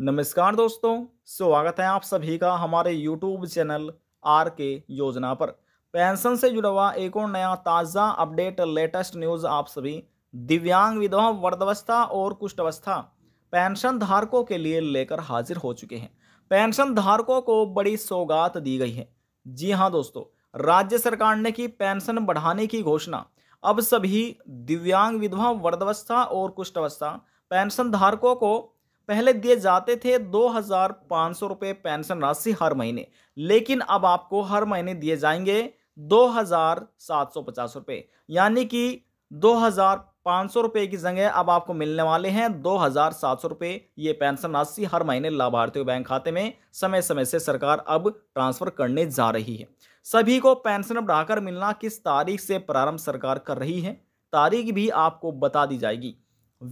नमस्कार दोस्तों स्वागत है आप सभी का हमारे यूट्यूब चैनल आर के योजना पर पेंशन से जुड़ा हुआ एक और नया ताज़ा अपडेट लेटेस्ट न्यूज़ आप सभी दिव्यांग विधवा वर्धवस्था और कुष्ठवस्था पेंशन धारकों के लिए लेकर हाजिर हो चुके हैं पेंशन धारकों को बड़ी सौगात दी गई है जी हाँ दोस्तों राज्य सरकार ने की पेंशन बढ़ाने की घोषणा अब सभी दिव्यांग विधवा वर्धवस्था और कुष्ठवस्था पेंशन धारकों को पहले दिए जाते थे दो हज़ार पाँच सौ रुपये पेंशन राशि हर महीने लेकिन अब आपको हर महीने दिए जाएंगे दो हज़ार सात सौ पचास रुपये यानी कि दो हज़ार पाँच सौ रुपये की जगह अब आपको मिलने वाले हैं दो हज़ार सात सौ रुपये ये पेंशन राशि हर महीने लाभार्थियों बैंक खाते में समय समय से सरकार अब ट्रांसफर करने जा रही है सभी को पेंशन बढ़ाकर मिलना किस तारीख से प्रारंभ सरकार कर रही है तारीख भी आपको बता दी जाएगी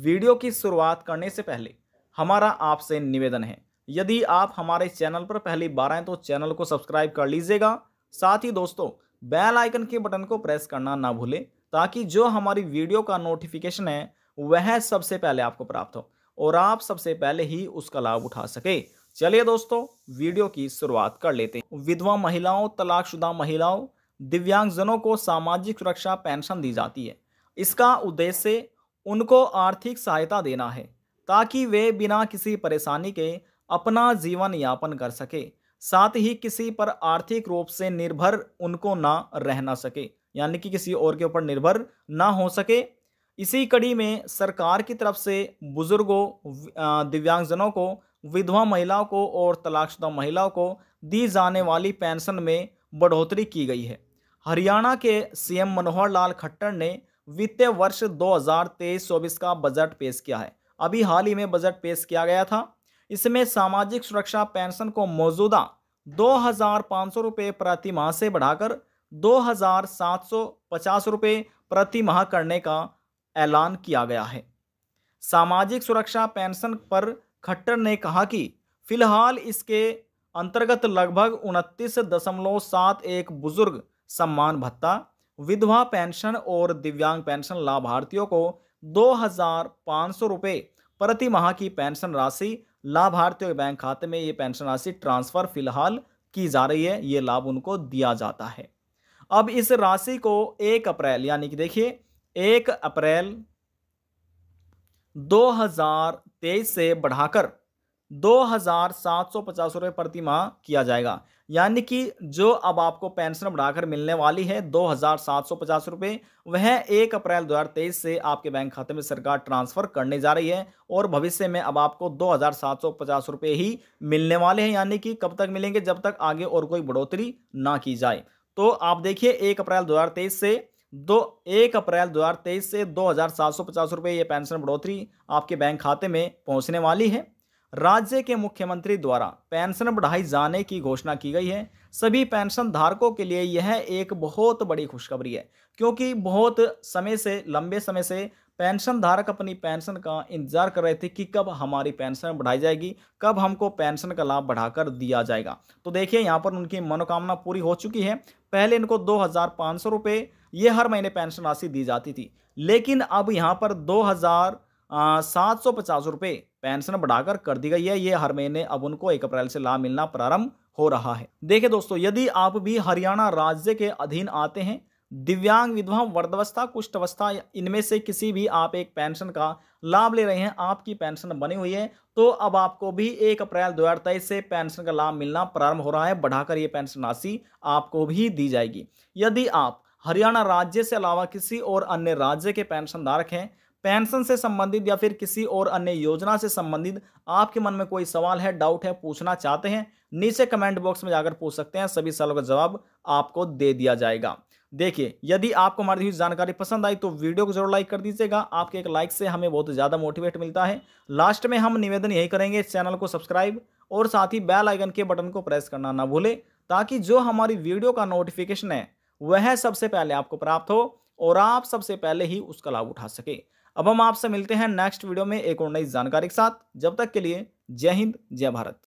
वीडियो की शुरुआत करने से पहले हमारा आपसे निवेदन है यदि आप हमारे चैनल पर पहली बार आए तो चैनल को सब्सक्राइब कर लीजिएगा साथ ही दोस्तों बेल आइकन के बटन को प्रेस करना ना भूलें ताकि जो हमारी वीडियो का नोटिफिकेशन है वह सबसे पहले आपको प्राप्त हो और आप सबसे पहले ही उसका लाभ उठा सके चलिए दोस्तों वीडियो की शुरुआत कर लेते हैं विधवा महिलाओं तलाकशुदा महिलाओं दिव्यांगजनों को सामाजिक सुरक्षा पेंशन दी जाती है इसका उद्देश्य उनको आर्थिक सहायता देना है ताकि वे बिना किसी परेशानी के अपना जीवन यापन कर सके साथ ही किसी पर आर्थिक रूप से निर्भर उनको ना रहना सके यानी कि किसी और के ऊपर निर्भर ना हो सके इसी कड़ी में सरकार की तरफ से बुजुर्गों दिव्यांगजनों को विधवा महिलाओं को और तलाकशुदा महिलाओं को दी जाने वाली पेंशन में बढ़ोतरी की गई है हरियाणा के सीएम मनोहर लाल खट्टर ने वित्तीय वर्ष 2023-24 का बजट पेश किया है अभी हाल ही में बजट पेश किया गया था इसमें सामाजिक सुरक्षा पेंशन को मौजूदा दो हज़ार पाँच सौ रुपये प्रति माह से बढ़ाकर दो हज़ार सात सौ पचास रुपये प्रति माह करने का ऐलान किया गया है सामाजिक सुरक्षा पेंशन पर खट्टर ने कहा कि फिलहाल इसके अंतर्गत लगभग उनतीस दशमलव सात एक बुजुर्ग सम्मान भत्ता विधवा पेंशन और दिव्यांग पेंशन लाभार्थियों को दो हज़ार पाँच सौ रुपये प्रति माह की पेंशन राशि लाभार्थियों के बैंक खाते में ये पेंशन राशि ट्रांसफ़र फिलहाल की जा रही है ये लाभ उनको दिया जाता है अब इस राशि को एक अप्रैल यानी कि देखिए एक अप्रैल 2023 से बढ़ाकर दो हज़ार सात सौ पचास रुपये प्रति माह किया जाएगा यानी कि जो अब आपको पेंशन बढ़ाकर मिलने वाली है दो हज़ार सात सौ पचास रुपये वह एक अप्रैल दो हज़ार तेईस से आपके बैंक खाते में सरकार ट्रांसफ़र करने जा रही है और भविष्य में अब आपको दो हज़ार सात सौ पचास रुपये ही मिलने वाले हैं यानी कि कब तक मिलेंगे जब तक आगे और कोई बढ़ोतरी ना की जाए तो आप देखिए एक अप्रैल दो हज़ार तेईस से दो एक अप्रैल 2023 से दो हज़ार सात सौ पचास रुपये ये पेंशन बढ़ोतरी आपके बैंक खाते में पहुंचने वाली है राज्य के मुख्यमंत्री द्वारा पेंशन बढ़ाई जाने की घोषणा की गई है सभी पेंशन धारकों के लिए यह एक बहुत बड़ी खुशखबरी है क्योंकि बहुत समय से लंबे समय से पेंशन धारक अपनी पेंशन का इंतजार कर रहे थे कि कब हमारी पेंशन बढ़ाई जाएगी कब हमको पेंशन का लाभ बढ़ाकर दिया जाएगा तो देखिए यहाँ पर उनकी मनोकामना पूरी हो चुकी है पहले इनको दो हज़ार पाँच सौ रुपये ये हर महीने पेंशन राशि दी जाती थी लेकिन अब यहाँ पर दो हज़ार सात सौ पचास रुपये पेंशन बढ़ाकर कर दी गई है ये हर महीने अब उनको एक अप्रैल से लाभ मिलना प्रारंभ हो रहा है देखिए दोस्तों यदि आप भी हरियाणा राज्य के अधीन आते हैं दिव्यांग विधवा वर्धवस्था कुष्ठवस्था इनमें से किसी भी आप एक पेंशन का लाभ ले रहे हैं आपकी पेंशन बनी हुई है तो अब आपको भी एक अप्रैल दो हज़ार तेईस से पेंशन का लाभ मिलना प्रारंभ हो रहा है बढ़ाकर ये पेंशन राशि आपको भी दी जाएगी यदि आप हरियाणा राज्य से अलावा किसी और अन्य राज्य के पेंशन धारक हैं पेंशन से संबंधित या फिर किसी और अन्य योजना से संबंधित आपके मन में कोई सवाल है डाउट है पूछना चाहते हैं नीचे कमेंट बॉक्स में जाकर पूछ सकते हैं सभी सवालों का जवाब आपको दे दिया जाएगा देखिए यदि आपको हमारी हुई जानकारी पसंद आई तो वीडियो को जरूर लाइक कर दीजिएगा आपके एक लाइक से हमें बहुत ज़्यादा मोटिवेट मिलता है लास्ट में हम निवेदन यही करेंगे चैनल को सब्सक्राइब और साथ ही बेल आइकन के बटन को प्रेस करना ना भूलें ताकि जो हमारी वीडियो का नोटिफिकेशन है वह सबसे पहले आपको प्राप्त हो और आप सबसे पहले ही उसका लाभ उठा सके अब हम आपसे मिलते हैं नेक्स्ट वीडियो में एक और नई जानकारी के साथ जब तक के लिए जय हिंद जय भारत